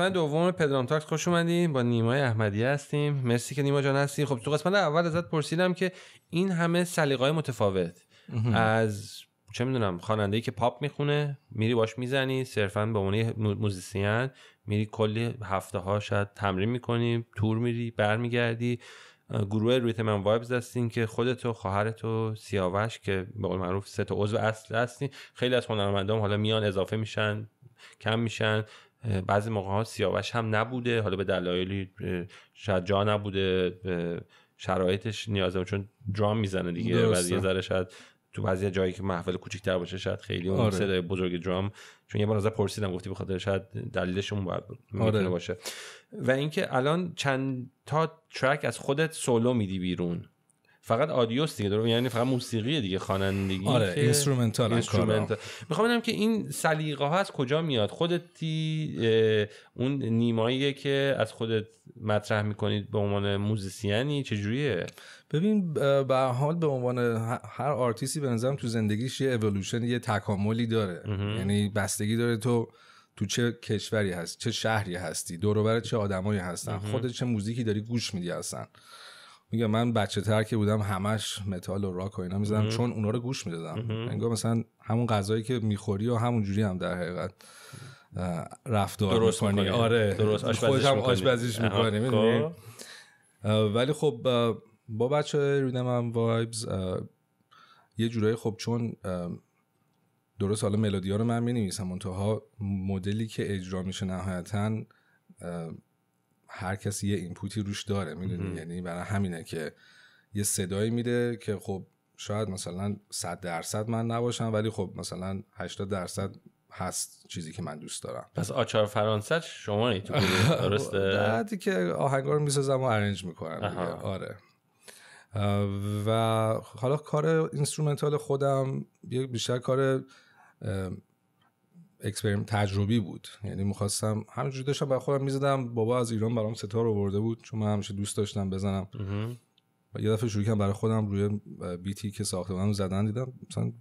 قسمت دوم پدرام تاکس خوش با نیمای احمدی هستیم مرسی که نیما جان هستی خب تو قسمت اول ازت پرسیدم که این همه های متفاوت از چه میدونم خواننده که پاپ میخونه میری باش میزنی صرفا به عنوان موزیسین میری کلی هفته ها شاید تمرین میکنی تور میری برمیگردی گروه رویت من وایبز هستین که خودت و خواهرت و سیاوش که به قول معروف سه تا عضو اصل هستین خیلی از هنرمندام حالا میان اضافه میشن کم میشن بعضی موقع ها سیاوش هم نبوده حالا به دلایلی شاید جا نبوده شرایطش نیازه چون درام میزنه دیگه بعضی یه ذره شاید تو بعضی جایی که محفل کوچیک‌تر باشه شاید خیلی اون آره. صدای بزرگ درام چون یه بار ازش پرسیدم گفتی بخاطر شاید دلیلش اون باید آره. باشه و اینکه الان چند تا ترک از خودت سولو میدی بیرون فقط آدیوس دیگه درو یعنی فقط موسیقی دیگه خوانندگی آره اینسترومنتال اینسترومنتال میخوام که این سلیقه ها از کجا میاد خودتی اون نیمایی که از خودت مطرح میکنید به عنوان موزیسیانی چجوریه ببین به حال به عنوان هر آرتیستی به نظرم تو زندگیش یه اِوولوشن یه تکاملی داره یعنی بستگی داره تو تو چه کشوری هست چه شهری هستی دور چه آدمایی هستن خودت چه موزیکی داری گوش میدی هستن میگه من بچه تر که بودم همش متال و راک و اینا میزدم چون اونا رو گوش میدادم انگار مثلا همون غذایی که میخوری و همون جوری هم در حقیقت رفتار درست میکنی آره درست آشپزیش هم خب. ولی خب با بچه ریدم هم وایبز یه جورایی خب چون درست حالا ملودی ها رو من می نویسم منتها مدلی که اجرا میشه نهایتاً هر کسی یه اینپوتی روش داره میدونی یعنی برای همینه که یه صدایی میده که خب شاید مثلا 100 درصد من نباشم ولی خب مثلا 80 درصد هست چیزی که من دوست دارم پس آچار فرانسه شما تو درسته بعدی که آهنگا رو میسازم و ارنج میکنم آره و حالا کار اینسترومنتال خودم بیشتر کار اکسپریم تجربی بود یعنی میخواستم همینجوری داشتم برای خودم میزدم بابا از ایران برام ستار آورده بود چون من همیشه دوست داشتم بزنم و یه دفعه شروع کردم برای خودم روی بیتی که ساخته بودم زدن دیدم مثلا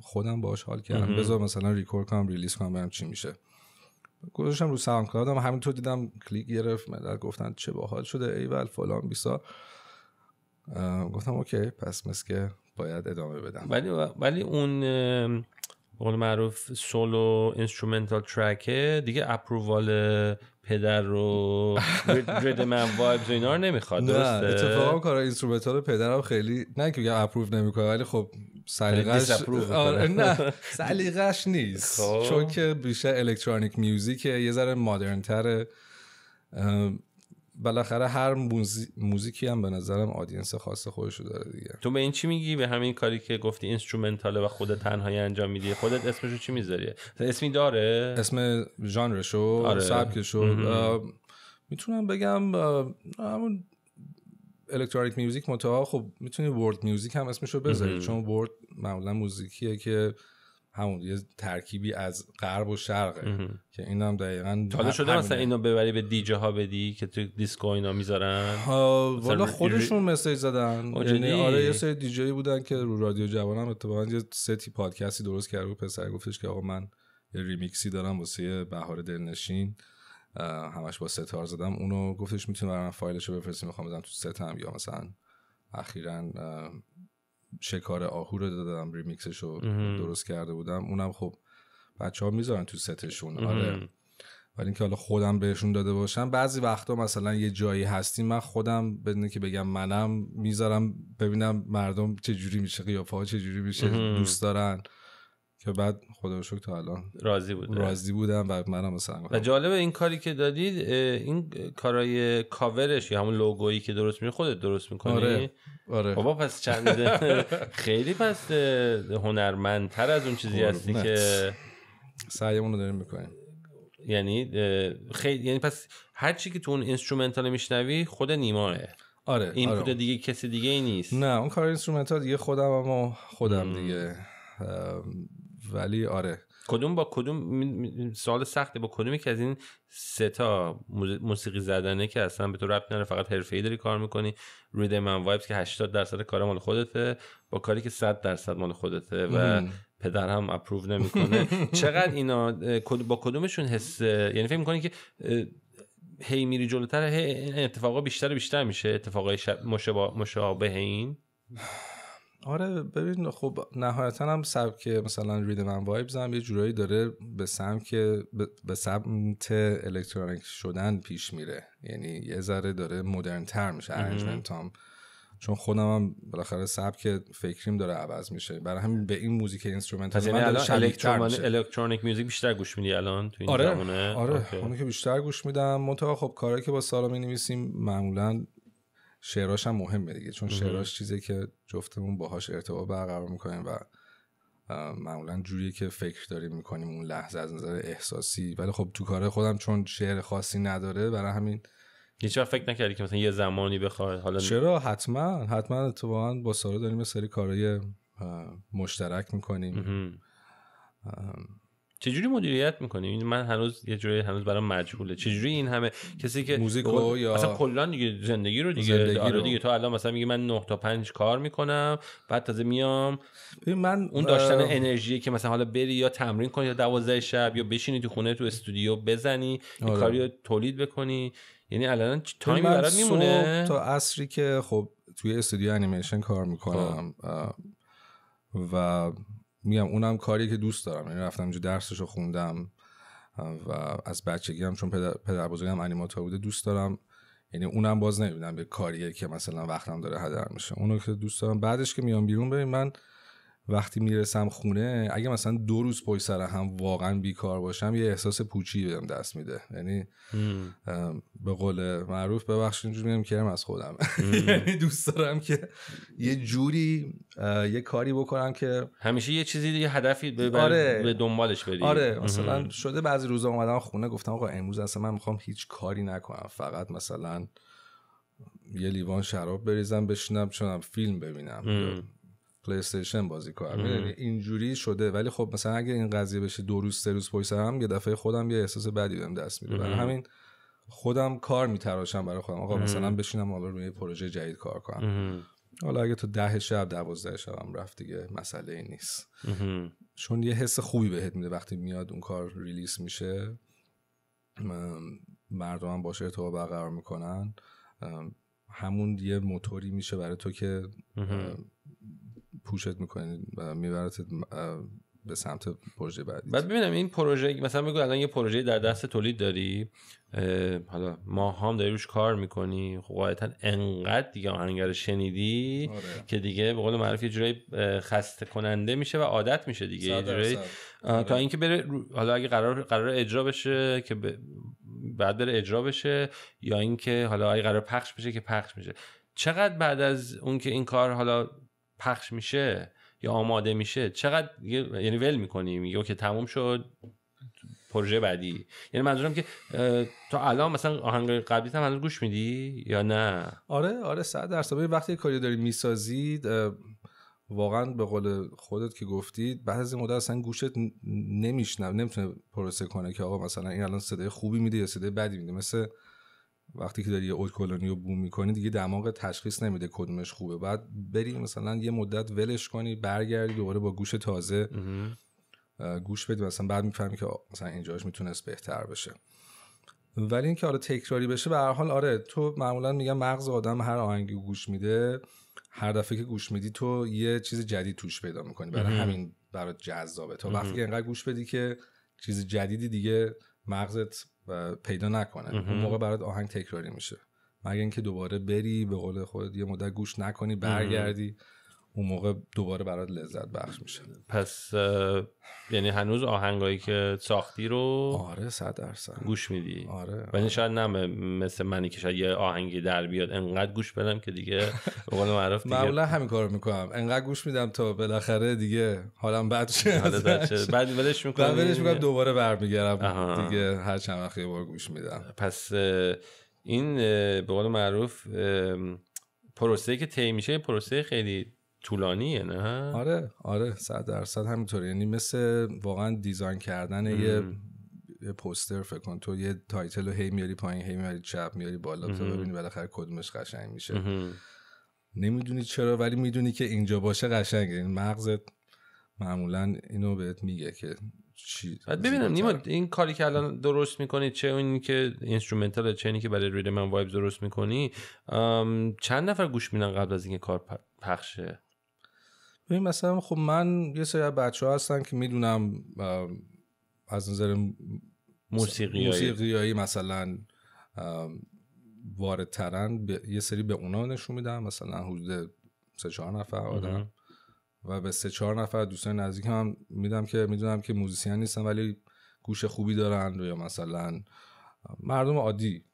خودم باهاش حال کردم بذار مثلا ریکورد کنم ریلیز کنم برم چی میشه گذاشتم رو ساوند کلاودم همینطور دیدم کلیک گرفت مدل گفتن چه باحال شده ایول فلان بیسا گفتم اوکی پس مثل باید ادامه بدم ولی ولی اون قول معروف سولو اینسترومنتال ترکه دیگه اپرووال پدر رو رد من وایبز اینا رو نمیخواد نه اتفاقا کار اینسترومنتال پدرم خیلی نه که میگم اپروو نمیکنه ولی خب سلیقش آره، نه سلیقش نیست خب. چون که بیشتر الکترونیک میوزیک یه ذره مدرن تره بالاخره هر موزیکی هم به نظرم آدینس خاص خودش رو داره دیگه تو به این چی میگی به همین کاری که گفتی اینسترومنتاله و خود تنهایی انجام میدی خودت اسمشو چی میذاری اسمی داره اسم ژانرشو آره. سبکشو میتونم بگم همون الکترونیک میوزیک متها خب میتونی ورد میوزیک هم اسمشو بذاری چون ورد معمولا موزیکیه که همون یه ترکیبی از غرب و شرقه که هم دقیقا حالا شده مثلا اینو ببری به دیجه ها بدی که تو دیسکو اینا میذارن والا خودشون مسیج زدن یعنی آره یه سری دیجی بودن که رو رادیو جوانم اتفاقا یه ستی پادکستی درست کرد و پسر گفتش که آقا من یه ریمیکسی دارم واسه بهار دلنشین همش با ستار زدم اونو گفتش میتونی فایلش فایلشو بفرستی میخوام بدم تو ستم یا مثلا اخیرا شکار آهو رو دادم ریمیکسش رو درست کرده بودم اونم خب بچه ها میذارن تو ستشون آره ولی اینکه حالا خودم بهشون داده باشم بعضی وقتا مثلا یه جایی هستیم من خودم بدون که بگم منم میذارم ببینم مردم چه جوری میشه قیافه ها چه جوری میشه دوست دارن که بعد خدا رو تا الان راضی بودم راضی بودم و منم مثلا و جالبه این کاری که دادید این کارای کاورش یا همون لوگویی که درست می خودت درست میکنی آره آره بابا پس چند خیلی پس هنرمندتر از اون چیزی هستی که سعیمون رو داریم میکنیم یعنی خیلی یعنی پس هر چی که تو اون اینسترومنتال میشنوی خود نیماه آره این آره. دیگه کسی دیگه ای نیست نه اون کار اینسترومنتال دیگه خودم اما خودم دیگه ولی آره کدوم با کدوم سوال سخته با کدومی که از این سه تا موسیقی زدنه که اصلا به تو رپ نره فقط حرفه‌ای داری کار میکنی روی من وایبس که 80 درصد کار مال خودته با کاری که 100 درصد مال خودته و پدر هم اپروو نمیکنه چقدر اینا با کدومشون حس یعنی فکر میکنی که هی میری جلوتر هی اتفاقا بیشتر بیشتر میشه اتفاقای مشابه این آره ببین خب نهایتا هم سبک مثلا رید من وایبز هم یه جورایی داره به سمت به سمت الکترونیک شدن پیش میره یعنی یه ذره داره مدرن تر میشه ارنجمنت هم چون خودم هم بالاخره سبک فکریم داره عوض میشه برای همین به این موزیک اینسترومنتال یعنی من الان الکترونیک میوزیک بیشتر گوش میدی الان تو این آره آره اونو که بیشتر گوش میدم منتها خب کارهایی که با سالا می نویسیم معمولا شعراش هم مهمه دیگه چون شعراش چیزی که جفتمون باهاش ارتباط برقرار میکنیم و معمولا جوری که فکر داریم میکنیم اون لحظه از نظر احساسی ولی خب تو کار خودم چون شعر خاصی نداره برای همین هیچ فکر نکردی که مثلا یه زمانی بخواد حالا چرا حتما حتما اتفاقا با سارا داریم یه سری کارهای مشترک میکنیم چجوری مدیریت میکنیم؟ این من هنوز یه جوری هنوز برام مجهوله چجوری این همه کسی که موزیکو یا مثلا کلا دیگه زندگی رو دیگه زندگی آره رو. دیگه تو الان مثلا میگی من 9 تا 5 کار میکنم بعد تازه میام من اون داشتن انرژی که مثلا حالا بری یا تمرین کنی یا 12 شب یا بشینی تو خونه تو استودیو بزنی آره. کاری تولید بکنی یعنی الان تایم برات میمونه تا عصری که خب توی استودیو انیمیشن کار میکنم خب. و میگم اونم کاری که دوست دارم یعنی رفتم اینجا درسش رو خوندم و از بچگی هم چون پدر, پدر بزرگم انیماتور بوده دوست دارم یعنی اونم باز نمیدونم به کاریه که مثلا وقتم داره هدر میشه اونو که دوست دارم بعدش که میام بیرون ببین من وقتی میرسم خونه اگه مثلا دو روز پای سر هم واقعا بیکار باشم یه احساس پوچی بهم دست میده یعنی به قول معروف ببخش اینجور میگم کرم از خودم یعنی دوست دارم که یه جوری یه کاری بکنم که همیشه یه چیزی یه هدفی آره. به دنبالش بری آره مثلا شده بعضی روزا اومدم خونه گفتم آقا امروز اصلا من میخوام هیچ کاری نکنم فقط مثلا یه لیوان شراب بریزم بشینم چونم فیلم ببینم پلی بازی کار اینجوری شده ولی خب مثلا اگه این قضیه بشه دو روز سه روز پشت یه دفعه خودم یه احساس بدی بهم دست میده برای همین خودم کار میتراشم برای خودم آقا مثلا بشینم حالا روی پروژه جدید کار کنم حالا اگه تو ده شب دوازده شب هم رفت دیگه مسئله ای نیست چون یه حس خوبی بهت میده وقتی میاد اون کار ریلیس میشه مردم هم باشه تو برقرار میکنن همون یه موتوری میشه برای تو که پوشت میکنی و میبرت به سمت پروژه بعدی بعد ببینم این پروژه مثلا بگو الان یه پروژه در دست تولید داری حالا ما هم داری روش کار میکنی خب قاعدتا انقدر دیگه آهنگر شنیدی آره. که دیگه به قول معروف یه خسته کننده میشه و عادت میشه دیگه یه تا آره. اینکه بره حالا اگه قرار قرار اجرا بشه که ب... بعد بره اجرا بشه یا اینکه حالا اگه قرار پخش بشه که پخش میشه چقدر بعد از اون که این کار حالا پخش میشه یا آماده میشه چقدر یعنی ول میکنیم یا که تموم شد پروژه بعدی یعنی منظورم که تا الان مثلا آهنگ قبلی هم هنوز گوش میدی یا نه آره آره صد درصد وقتی کاری داری میسازید واقعا به قول خودت که گفتید بعد از این مدت اصلا گوشت نمیشنم نمیتونه پروسه کنه که آقا مثلا این الان صدای خوبی میده یا صدای بدی میده مثل وقتی که داری یه کلونی رو بوم میکنی دیگه دماغ تشخیص نمیده کدومش خوبه بعد بری مثلا یه مدت ولش کنی برگردی دوباره با گوش تازه گوش بدی مثلا بعد میفهمی که مثلا اینجاش میتونست بهتر بشه ولی اینکه آره تکراری بشه به هر حال آره تو معمولا میگم مغز آدم هر آهنگی گوش میده هر دفعه که گوش میدی تو یه چیز جدید توش پیدا میکنی برای همین برات جذابه تو وقتی انقدر گوش بدی که چیز جدیدی دیگه مغزت پیدا نکنه اون موقع برات آهنگ تکراری میشه مگر اینکه دوباره بری به قول خود یه مدت گوش نکنی برگردی اون موقع دوباره برات لذت بخش میشه پس یعنی هنوز آهنگایی که ساختی رو آره صد درصد گوش میدی آره, آره. شاید نه مثل منی که شاید یه آهنگی در بیاد انقدر گوش بدم که دیگه به قول معروف دیگه معمولا همین کارو میکنم انقدر گوش میدم تا بالاخره دیگه حالم بد شه بعد ولش میکنم بعد ولش میکنم دوباره برمیگردم دیگه هر چند وقت یه بار گوش میدم پس این به قول معروف پروسه که طی میشه پروسه خیلی طولانیه نه آره آره صد درصد همینطوره یعنی مثل واقعا دیزاین کردن یه پوستر فکر کن تو یه تایتل رو هی میاری پایین هی میاری چپ میاری بالا تا ببینی بالاخره کدومش قشنگ میشه نمیدونی چرا ولی میدونی که اینجا باشه قشنگه این یعنی مغزت معمولا اینو بهت میگه که چی بعد ببینم نیما این کاری که الان درست میکنی چه این که اینسترومنتال چه اینی که برای ریدمن وایب درست میکنی چند نفر گوش میدن قبل از اینکه کار پخشه ببین مثلا خب من یه سری بچه ها هستن که میدونم از نظر موسیقی موسیقیایی مثلا واردترن یه سری به اونا نشون میدم مثلا حدود سه چهار نفر آدم و به سه چهار نفر دوستان نزدیک هم میدم که میدونم که موزیسین نیستن ولی گوش خوبی دارن یا مثلا مردم عادی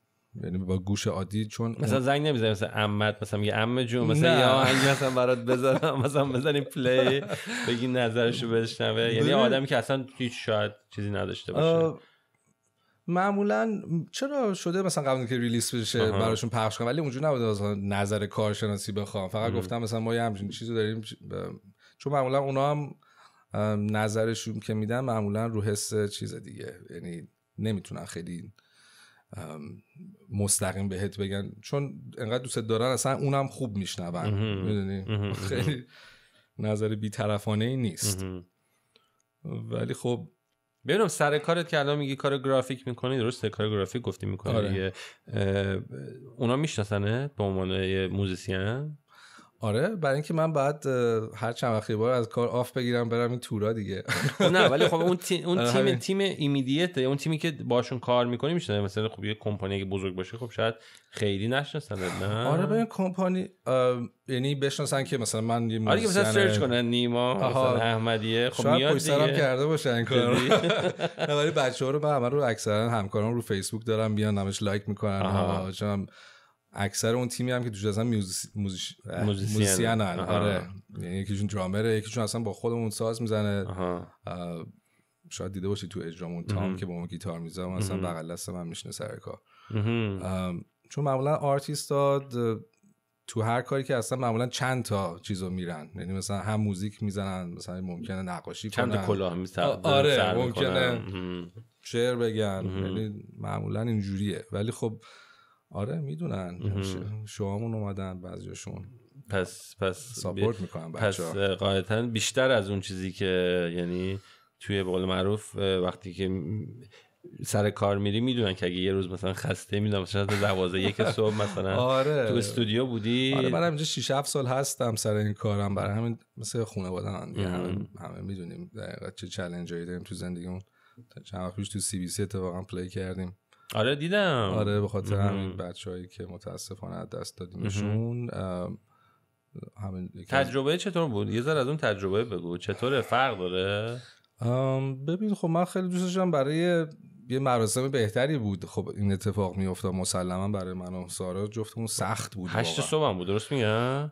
یعنی با گوش عادی چون مثلا زنگ نمیزنی مثلا عمت مثلا میگه عمه جون مثلا یه آهنگ مثلا برات بذارم مثلا بزنیم پلی بگی نظرشو بشنوه یعنی آدمی که اصلا هیچ شاید چیزی نداشته باشه معمولا چرا شده مثلا قبل که ریلیس بشه براشون پخش کنم ولی اونجوری نبوده از نظر کارشناسی بخوام فقط گفتم مثلا ما یه همچین چیزی داریم چون معمولا اونا هم نظرشون که میدن معمولا رو حس چیز دیگه یعنی نمیتونن خیلی مستقیم بهت بگن چون انقدر دوست دارن اصلا اونم خوب میشنون میدونی خیلی نظر بیطرفانه ای نیست ولی خب ببینم سر کارت که الان میگی کار گرافیک میکنی درسته کار گرافیک گفتی میکنی آره. اونا میشناسنه به عنوان موزیسین آره برای اینکه من بعد هر چند وقتی بار از کار آف بگیرم برم این تورا دیگه خب نه ولی خب اون, اون آره، تیم تیم ایمیدیت اون تیمی که باشون کار میکنی میشه مثلا خب یه کمپانی اگه بزرگ باشه خب شاید خیلی نشناسن نه آره ببین کمپانی یعنی بشناسن که مثلا من یه آره مثلا سرچ کنن نیما مثلا احمدیه خب شاید کرده باشن این کارو ولی بچه‌ها رو من همه رو اکثرا همکارام رو فیسبوک دارم بیان همش لایک میکنن اکثر اون تیمی هم که دوستان جزن موزیسین هن آره یعنی یکیشون درامره یکیشون اصلا با خودمون ساز میزنه شاید دیده باشی تو اجرامون تام که با اون گیتار میزنه اصلا بغل دست من میشینه سر کار چون معمولا آرتیست تو هر کاری که اصلا معمولا چند تا چیزو میرن یعنی مثلا هم موزیک میزنن مثلا ممکنه نقاشی کنن چند کلاه میزنن آره ممکنه شعر بگن یعنی معمولا اینجوریه ولی خب آره میدونن یعنی شوامون اومدن بعضیشون پس پس ساپورت میکنن پس قاعدتا بیشتر از اون چیزی که یعنی توی قول معروف وقتی که سر کار میری میدونن که اگه یه روز مثلا خسته میدونم مثلا دوازه یک صبح مثلا آره. تو استودیو بودی آره من اینجا 6 7 سال هستم سر این کارم برای همین مثل خانواده هم همه, همه میدونیم دقیقا چه هایی داریم تو زندگیمون چند وقت تو سی بی سی اتفاقا پلی کردیم آره دیدم آره به خاطر همین بچههایی که متاسفانه دست دادیمشون همین تجربه چطور بود یه ذره از اون تجربه بگو چطور فرق داره ببین خب من خیلی دوست داشتم برای یه مراسم بهتری بود خب این اتفاق میافتاد مسلما برای من و سارا جفتمون سخت بود هشت صبح بود درست میگم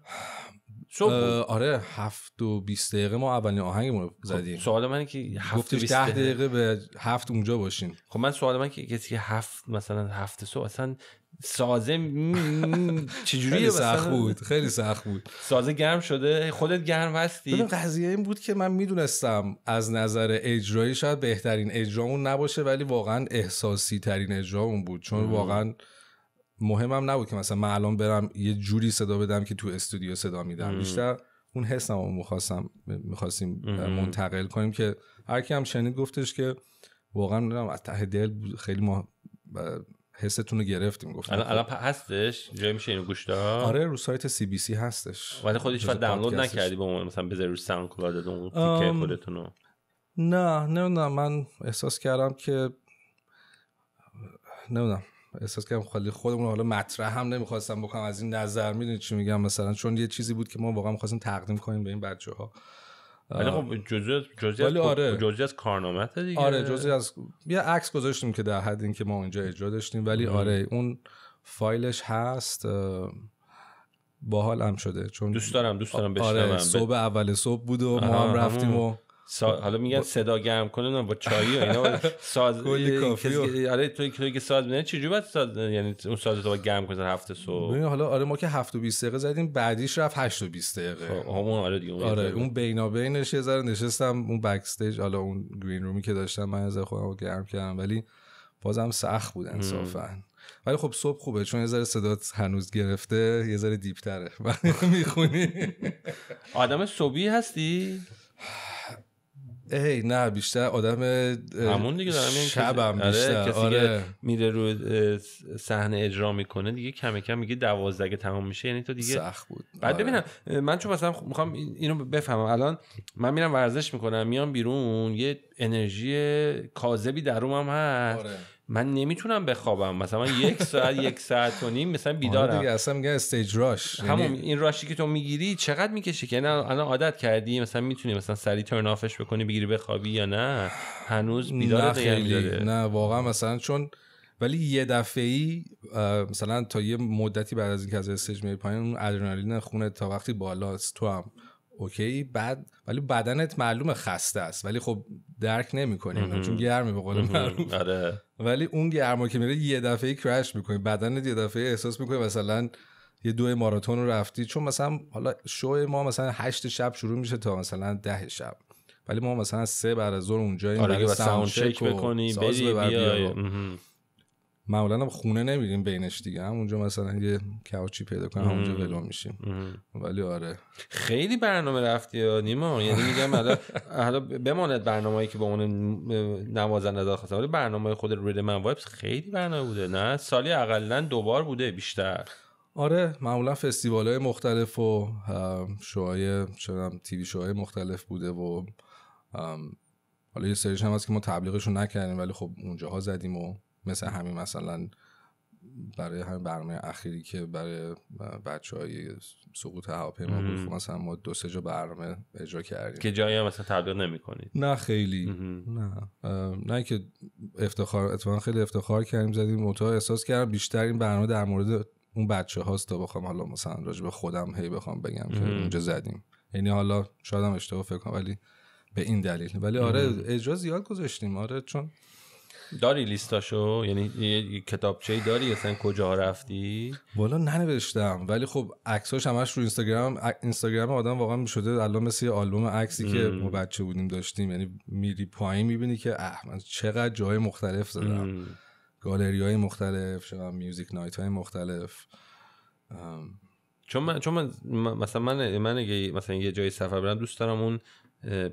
صبح آره هفت و 20 دقیقه ما اولین آهنگمون خب، زدیم سوال من که هفت و دقیقه به هفت اونجا باشین خب من سوال من که کسی که هفت مثلا هفت صبح اصلا سازه م... چجوری سخت بود خیلی سخت بود سازه گرم شده خودت گرم هستی ببین قضیه این بود که من میدونستم از نظر اجرایی شاید بهترین اجرامون نباشه ولی واقعا احساسی ترین اجرامون بود چون واقعا مهمم نبود که مثلا من الان برم یه جوری صدا بدم که تو استودیو صدا میدم بیشتر اون حسم رو میخواستم میخواستیم منتقل کنیم که هر کی هم شنید گفتش که واقعا میدونم از ته دل خیلی ما حستون رو گرفتیم گفتم الان خب. الان هستش جای میشه اینو گوش داد آره رو سایت سی بی سی هستش ولی خودش فقط دانلود نکردی به من مثلا بذاری رو ساوند کلاود اون تیکه خودتونو نه نه نه من احساس کردم که نه. احساس کردم خالی خودمون حالا مطرح هم نمیخواستم بکنم از این نظر میدونید چی میگم مثلا چون یه چیزی بود که ما واقعا میخواستیم تقدیم کنیم به این بچه ها ولی خب جزی آره. از کارنامه دیگه آره جزء از یه عکس گذاشتیم که در حد اینکه ما اونجا اجرا داشتیم ولی آره اون فایلش هست باحال هم شده چون دوست دارم دوست دارم آره، بشنوم آره صبح اول صبح بود و ما هم رفتیم و سا... حالا میگن صدا گرم کنه با چایی و اینا ساز کلی کافی آره تو که ساز نه چجوری بعد ساز یعنی اون ساز تو گرم کنه هفته سو ببین حالا آره ما که 7 و 20 دقیقه زدیم بعدیش رفت 8 و 20 دقیقه خب، همون آره دیگه آره اون بینابینش یه ذره نشستم اون بک استیج حالا اون گرین رومی که داشتم من از خودم گرم کردم ولی بازم سخت بود انصافا ولی خب صبح خوبه چون یه ذره صدات هنوز گرفته یه ذره دیپتره میخونی آدم صبحی هستی ای نه بیشتر آدم همون دیگه دارم شبم آره، بیشتر آره, کسی آره. میره رو صحنه اجرا میکنه دیگه کم کم میگه دوازده تمام میشه یعنی تو دیگه سخت بود بعد آره. ببینم من چون مثلا میخوام اینو بفهمم الان من میرم ورزش میکنم میام بیرون یه انرژی کاذبی درومم هست آره. من نمیتونم بخوابم مثلا یک ساعت یک ساعت و نیم مثلا آره بیدارم دیگه اصلا میگن استیج یعنی راش همون این راشی که تو میگیری چقدر میکشه که یعنی الان عادت کردی مثلا میتونی مثلا سری ترن آفش بکنی بگیری بخوابی یا نه هنوز بیدار نه, نه واقعا مثلا چون ولی یه دفعه ای مثلا تا یه مدتی بعد از اینکه از استیج میری پایین اون ادرنالین خونه تا وقتی بالاست تو هم اوکی بعد ولی بدنت معلومه خسته است ولی خب درک نمیکنی چون گرمه به قول معروف آره. ولی اون گرما که میره یه دفعه کرش میکنی بدنت یه دفعه احساس میکنی مثلا یه دو ماراتون رو رفتی چون مثلا حالا شو ما مثلا هشت شب شروع میشه تا مثلا ده شب ولی ما مثلا سه بعد از ظهر اونجا آره ساوند چک بکنی بری معمولا هم خونه نمیریم بینش دیگه هم اونجا مثلا یه کاوچی پیدا کنم اونجا ولو میشیم ولی آره خیلی برنامه رفتی یا نیما یعنی میگم حالا بماند برنامه‌ای که با اون نوازنده داد خواستم ولی برنامه خود رید من وایبس خیلی برنامه بوده نه سالی اقلا دوبار بوده بیشتر آره معمولا فستیوال های مختلف و شوهای تی تیوی شوهای مختلف بوده و حالا یه سریش هم هست که ما تبلیغشون نکردیم ولی خب اونجاها زدیم و مثل همین مثلا برای همین برنامه اخیری که برای بچه های سقوط هواپیما بود خب مثلا ما دو سه جا برنامه اجرا کردیم که جایی هم مثلا تغییر نمی کنید نه خیلی نه نه که افتخار اتفاقا خیلی افتخار کردیم زدیم متا احساس کردم بیشتر این برنامه در مورد اون بچه هاست تا بخوام حالا مثلا راجع به خودم هی بخوام بگم که اونجا زدیم یعنی حالا شاید هم اشتباه فکر کنم ولی به این دلیل ولی آره اجرا زیاد گذاشتیم آره چون داری لیستاشو یعنی یه کتابچه داری اصلا کجا رفتی والا ننوشتم ولی خب عکساش همش رو اینستاگرام اینستاگرام آدم واقعا شده الان مثل یه آلبوم عکسی که ما بچه بودیم داشتیم یعنی میری پایین میبینی که اه من چقدر جای مختلف زدم گالری های مختلف شما میوزیک نایت های مختلف چون من چون من مثلا من من مثلا یه جایی سفر برم دوست دارم اون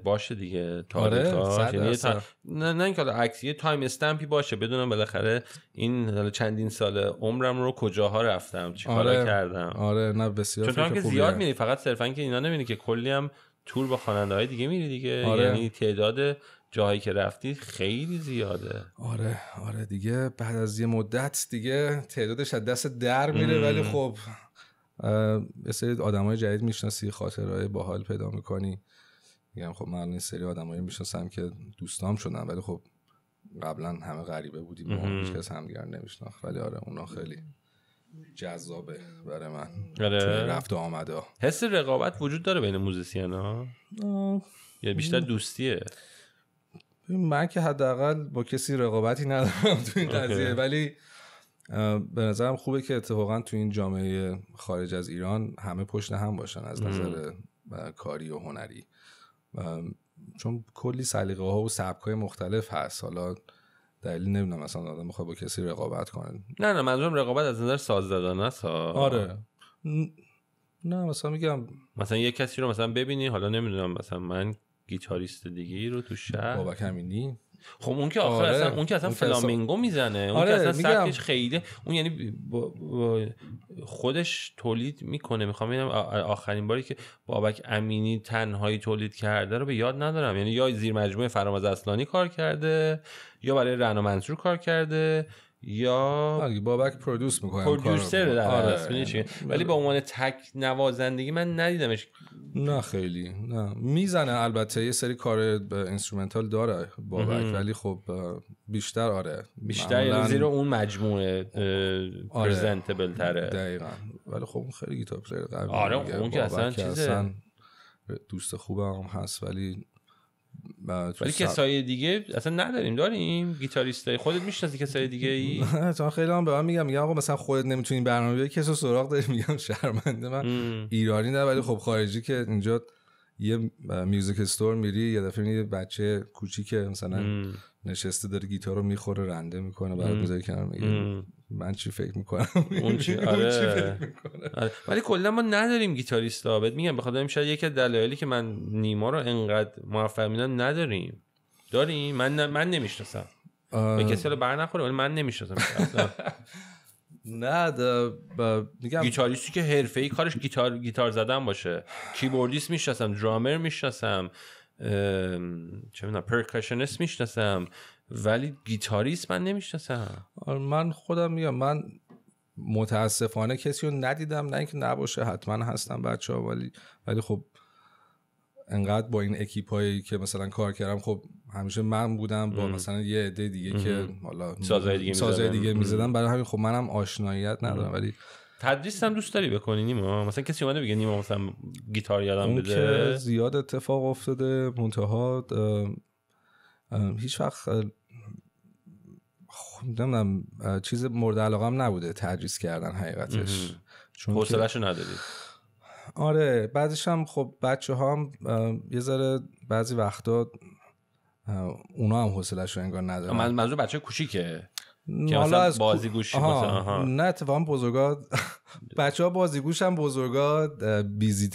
باشه دیگه تاریخ آره، یعنی تا... نه نه اینکه عکس یه تایم استمپی باشه بدونم بالاخره این چندین سال عمرم رو کجاها رفتم چیکارا آره، کردم آره نه بسیار چون که زیاد میری فقط صرفا که اینا نمیری که کلی هم تور با خواننده های دیگه میری دیگه آره. یعنی تعداد جاهایی که رفتی خیلی زیاده آره آره دیگه بعد از یه مدت دیگه تعدادش از دست در میره ولی خب یه سری آدم های جدید میشناسی خاطرهای باحال پیدا میکنی میگم خب من این سری آدمایی میشناسم که دوستام شدن ولی خب قبلا همه غریبه بودیم و هیچ کس همدیگر نمیشناخت ولی آره اونا خیلی جذابه برای من آره. رفت آمده حس رقابت وجود داره بین موزیسین ها یا بیشتر دوستیه من که حداقل با کسی رقابتی ندارم تو این قضیه ولی به نظرم خوبه که اتفاقا تو این جامعه خارج از ایران همه پشت هم باشن از نظر کاری و هنری چون کلی سلیقه ها و سبک های مختلف هست حالا دلیل نمیدونم مثلا آدم میخواد با کسی رقابت کنه نه نه منظورم رقابت از نظر زدن است آره نه مثلا میگم مثلا یه کسی رو مثلا ببینی حالا نمیدونم مثلا من گیتاریست دیگه رو تو شهر بابک امینی خب اون که آخر آره، اصلا اون که اصلا فلامینگو میزنه اون آره، که اصلا سرکش خیلی اون یعنی خودش تولید میکنه میخوام ببینم آخرین باری که بابک امینی تنهایی تولید کرده رو به یاد ندارم یعنی یا زیر مجموعه فرامز اصلانی کار کرده یا برای و منصور کار کرده یا بابک پرودوس میکنه پرودوسر در آره. آره. یعنی بله. ولی با عنوان تک نوازندگی من ندیدمش نه خیلی نه میزنه البته یه سری کار اینسترومنتال داره بابک ولی خب بیشتر آره بیشتر معمولن... یعنی زیر اون مجموعه آره. تره دقیقا ولی خب اون خیلی گیتار پلیر آره اون که اصلا چیزه دوست خوبم هم هست ولی ولی کسای دیگه اصلا نداریم داریم گیتاریستای خودت میشناسی کسای دیگه ای تا خیلی هم به من میگم میگم آقا مثلا خودت نمیتونی برنامه بیاری کسو سراغ داری میگم شرمنده من ایرانی نه ولی خب خارجی که اینجا یه میوزیک استور میری یه دفعه یه بچه کوچیکه مثلا نشسته داره گیتار رو میخوره رنده میکنه بعد میذاره کنار میگه من چی فکر میکنم اون چی آره. فکر آره ولی کلا ما نداریم گیتاریست ثابت میگم بخدا این شاید یکی از دلایلی که من نیما رو انقدر موفق میدم نداریم داریم من من نمیشناسم به کسی رو بر نخوره ولی من نمیشناسم نه میگم گیتاریستی که حرفه‌ای کارش گیتار گیتار زدن باشه کیبوردیست میشناسم درامر میشناسم چه میدونم پرکشنست میشناسم ولی گیتاریست من نمیشناسم آره، من خودم میگم من متاسفانه کسی رو ندیدم نه اینکه نباشه حتما هستم بچه ها ولی ولی خب انقدر با این اکیپ هایی که مثلا کار کردم خب همیشه من بودم با مثلا یه عده دیگه که حالا سازه دیگه میزدم برای همین خب منم آشناییت ندارم ولی تدریس هم دوست داری بکنی نیما مثلا کسی اومده بگه نیما مثلا گیتار یادم بده که زیاد اتفاق افتاده منتها هیچ وقت خب، نمیدونم چیز مورد هم نبوده تدریس کردن حقیقتش چون رو نداری آره بعضیش هم خب بچه ها هم یه ذره بعضی وقتا اونا هم رو انگار ندارن من منظور بچه کوچیکه که حالا از بازی آها. نه اتفاقا بزرگا بچه ها بازی هم بزرگا بیزی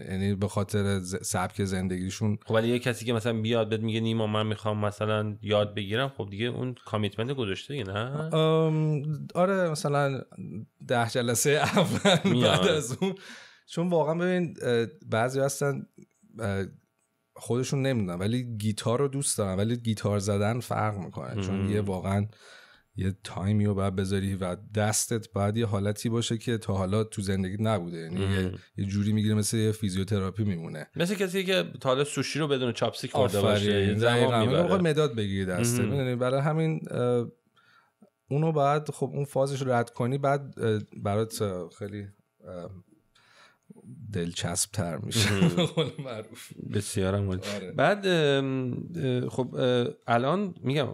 یعنی به خاطر سبک زندگیشون خب ولی یه کسی که مثلا بیاد بهت میگه نیما من میخوام مثلا یاد بگیرم خب دیگه اون کامیتمنت گذاشته نه آره مثلا ده جلسه اول بعد از اون چون واقعا ببین بعضی هستن خودشون نمیدونن ولی گیتار رو دوست دارن ولی گیتار زدن فرق میکنه چون یه واقعا یه تایمی رو باید بذاری و دستت باید یه حالتی باشه که تا حالا تو زندگی نبوده یعنی یه جوری میگیره مثل یه فیزیوتراپی میمونه مثل کسی که تا حالا سوشی رو بدون چاپسیک خورده باشه زمان مداد بگیری دسته برای همین اونو بعد خب اون فازش رو رد کنی بعد برات خیلی دلچسب تر میشه قول معروف آره. بعد خب الان میگم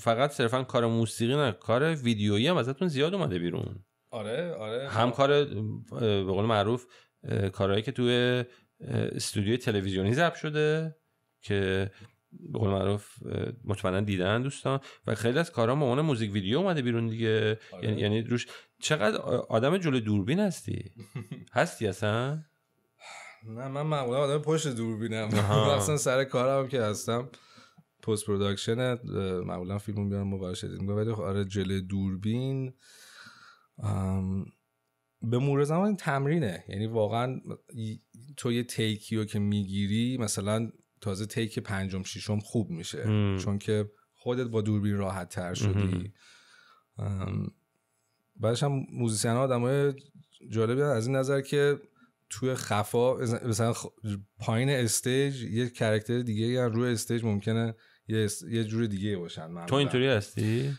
فقط صرفا کار موسیقی نه کار ویدیویی هم ازتون زیاد اومده بیرون آره آره هم کار به قول معروف کارهایی که توی استودیو تلویزیونی ضبط شده که قول معروف مطمئنا دیدن دوستان و خیلی از کارا ما موزیک ویدیو اومده بیرون دیگه آره. یعنی, یعنی روش چقدر آدم جلو دوربین هستی هستی اصلا نه من معمولا آدم پشت دوربینم اصلا سر کارم که هستم پست پروداکشن معمولا فیلم میارم و براش ولی خب، آره جلو دوربین به مورد زمان تمرینه یعنی واقعا تو یه تیکیو که میگیری مثلا تازه تیک پنجم ششم خوب میشه چون که خودت با دوربین راحت تر شدی بعدش هم موزیسین ها آدم های جالبی از این نظر که توی خفا مثلا پایین استیج یه کرکتر دیگه یا روی استیج ممکنه یه, جور دیگه باشن تو اینطوری هستی؟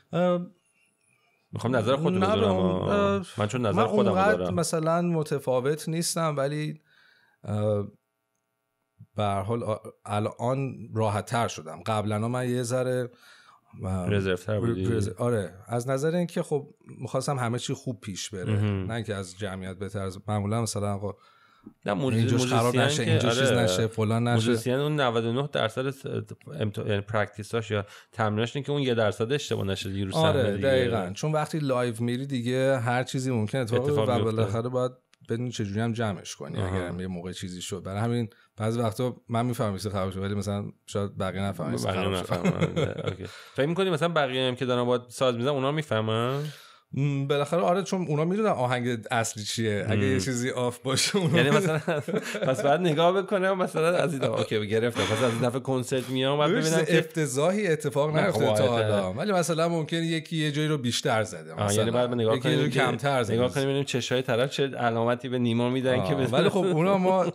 میخوام نظر خود رو من چون نظر خودم دارم مثلا متفاوت نیستم ولی به هر حال الان راحت تر شدم قبلا من یه ذره رزرو بودی آره از نظر اینکه خب میخواستم همه چی خوب پیش بره نه اینکه از جمعیت بهتر معمولا مثلا آقا نه اینجوش خراب نشه اینجوش چیز آره. نشه فلان نشه اون 99 درصد امت... یعنی پرکتیساش یا تمریناش که اون یه درصد اشتباه نشه دیگه آره دقیقاً چون وقتی لایو میری دیگه هر چیزی ممکنه اتفاق و بالاخره باید بدون چجوری هم جمعش کنی اگر یه موقع چیزی شد برای همین بعضی وقتا من میفهمم چه خراب شد ولی مثلا شاید بقیه نفهمن بقیه نفهمن فکر می‌کنی مثلا بقیه هم که دارن باید ساز میزنن اونا میفهمن بالاخره آره چون اونا میدونن آهنگ اصلی چیه اگه یه چیزی آف باشه یعنی مثلا پس بعد نگاه و مثلا از این اوکی گرفتم پس از دفعه کنسرت میام بعد ببینم افتضاحی اتفاق نیفتاده خب، تا آره. حالا ولی مثلا ممکن یکی یه جایی رو بیشتر زده یعنی مثلا یعنی بعد نگاه کنیم کمتر زده نگاه کنیم ببینیم چشای طرف چه علامتی به نیما میدن که ولی خب اونا ما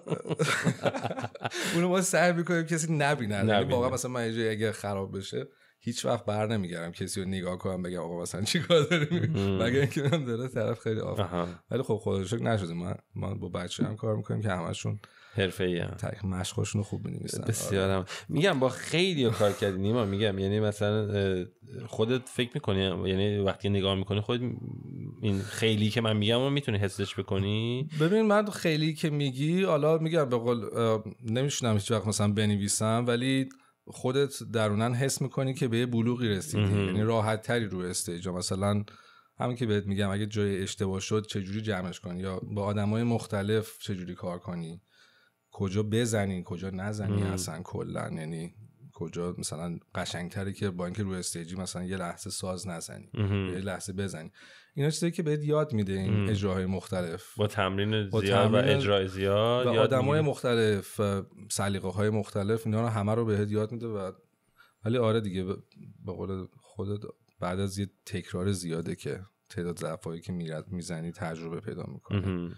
اونا ما سعی میکنیم کسی یعنی نبینه واقعا مثلا من اگه خراب بشه هیچ وقت بر نمیگردم کسی رو نگاه کنم بگم آقا مثلا چیکار داری مگه اینکه من داره طرف خیلی آف ولی خب خدا شکر نشده من ما با بچه هم کار میکنیم که همشون حرفه هم تاریخ رو خوب می‌نویسن آره. بسیار هم میگم با خیلی کار کردی نیما میگم یعنی مثلا خودت فکر میکنی یعنی وقتی نگاه میکنی خود این خیلی که من میگم رو میتونی حسش بکنی ببین من خیلی که میگی حالا میگم به قول نمیشونم هیچ وقت مثلا بنویسم ولی خودت درونن حس میکنی که به یه بلوغی رسیدی یعنی راحت تری رو استیج مثلا همین که بهت میگم اگه جای اشتباه شد چجوری جمعش کنی یا با آدمای مختلف چجوری کار کنی کجا بزنی کجا نزنی اصلا کلا یعنی کجا مثلا قشنگتری که با اینکه روی استیجی مثلا یه لحظه ساز نزنی یه لحظه بزنی اینا چیزایی که بهت یاد میده این اجراهای مختلف با تمرین زیاد و اجرای زیاد و آدمای مختلف سلیقه های مختلف اینا رو همه رو بهت یاد میده و ولی آره دیگه به قول خودت بعد از یه تکرار زیاده که تعداد ضعفایی که میرد میزنی تجربه پیدا میکنه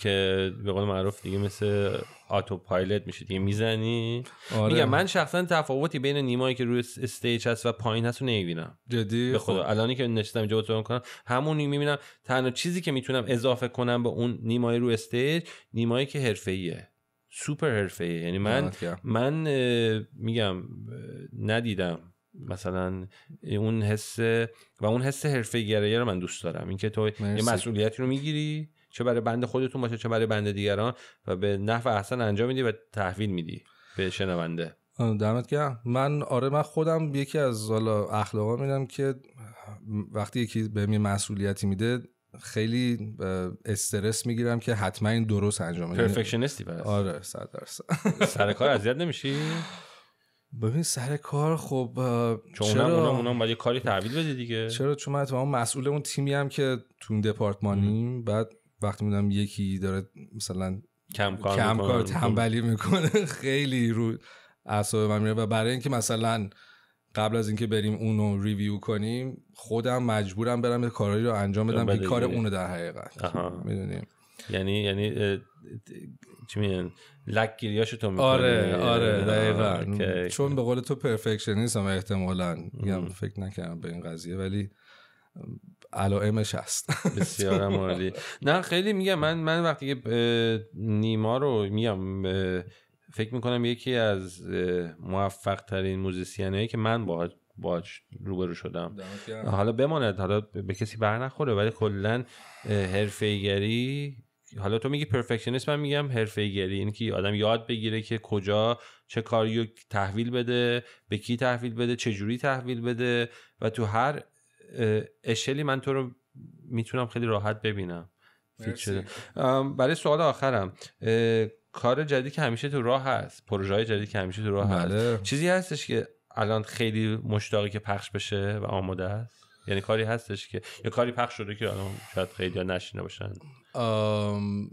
که به قول معروف دیگه مثل آتو پایلت میشه دیگه میزنی آره. میگم من شخصا تفاوتی بین نیمایی که روی استیج هست و پایین هست رو نمیبینم جدی به خب. خدا الانی که نشستم اینجا بتونم کنم همونی میبینم تنها چیزی که میتونم اضافه کنم به اون نیمای روی استیج نیمایی که حرفه‌ایه سوپر حرفه‌ایه یعنی من من میگم ندیدم مثلا اون حس و اون حس حرفه‌ای گریه رو من دوست دارم اینکه تو یه مسئولیتی رو میگیری چه برای بند خودتون باشه چه برای بند دیگران و به نفع احسن انجام میدی و تحویل میدی به شنونده دمت گرم من آره من خودم یکی از حالا اخلاقا میدم که وقتی یکی به می مسئولیتی میده خیلی استرس میگیرم که حتما این درست انجام بده پرفکشنیستی پس آره 100 درصد سر کار اذیت نمیشی ببین سر کار خب چون چرا اونم باید کاری تحویل بده دیگه چرا چون من مسئول اون تیمی هم که تو دپارتمانیم بعد وقتی میدونم یکی داره مثلا کم کار کم کار تنبلی میکنه خیلی رو اعصاب من میره و برای اینکه مثلا قبل از اینکه بریم اونو ریویو کنیم خودم مجبورم برم یه کارهایی رو انجام بدم که کار اونو در حقیقت میدونیم یعنی یعنی چی میگن لک گیریاشو تو میکنی آره آره دقیقا چون به قول تو پرفکشنیستم احتمالا میگم فکر نکردم به این قضیه ولی علائمش هست بسیار مالی نه خیلی میگم من من وقتی که نیما رو میگم فکر میکنم یکی از موفق ترین موزیسین که من باهاش باهاش روبرو شدم حالا بماند حالا به کسی بر نخوره ولی کلا ایگری حالا تو میگی پرفکشنیست من میگم حرفه گری این یعنی که آدم یاد بگیره که کجا چه کاریو تحویل بده به کی تحویل بده چه جوری تحویل بده و تو هر اشلی من تو رو میتونم خیلی راحت ببینم برای سوال آخرم کار جدید که همیشه تو راه هست پروژه های جدید که همیشه تو راه هست بله. چیزی هستش که الان خیلی مشتاقی که پخش بشه و آماده است یعنی کاری هستش که یه کاری پخش شده که الان شاید خیلی ها نشینه باشن آم...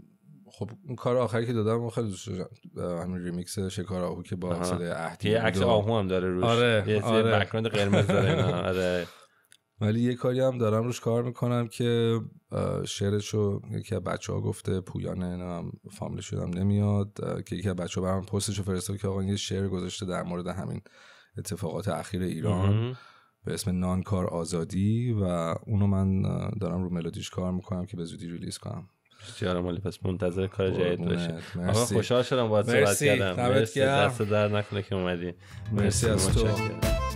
خب اون کار آخری که دادم اون خیلی دوست همین ریمیکس شکار آهو که با صدای عهدی یه عکس آهو هم داره روش آره. یه آره. قرمز داره آره ولی یه کاری هم دارم روش کار میکنم که شعرش رو یکی از بچه ها گفته پویانه نم فامیل شدم نمیاد که یکی از بچه ها برام پستش رو فرستاد که آقا یه شعر گذاشته در مورد همین اتفاقات اخیر ایران به اسم نانکار آزادی و اونو من دارم رو ملودیش کار میکنم که به زودی ریلیز کنم بسیار مالی پس منتظر کار جدید باشه آقا خوشحال شدم باید صحبت کردم مرسی دست در نکنه که اومدی مرسی, مرسی از تو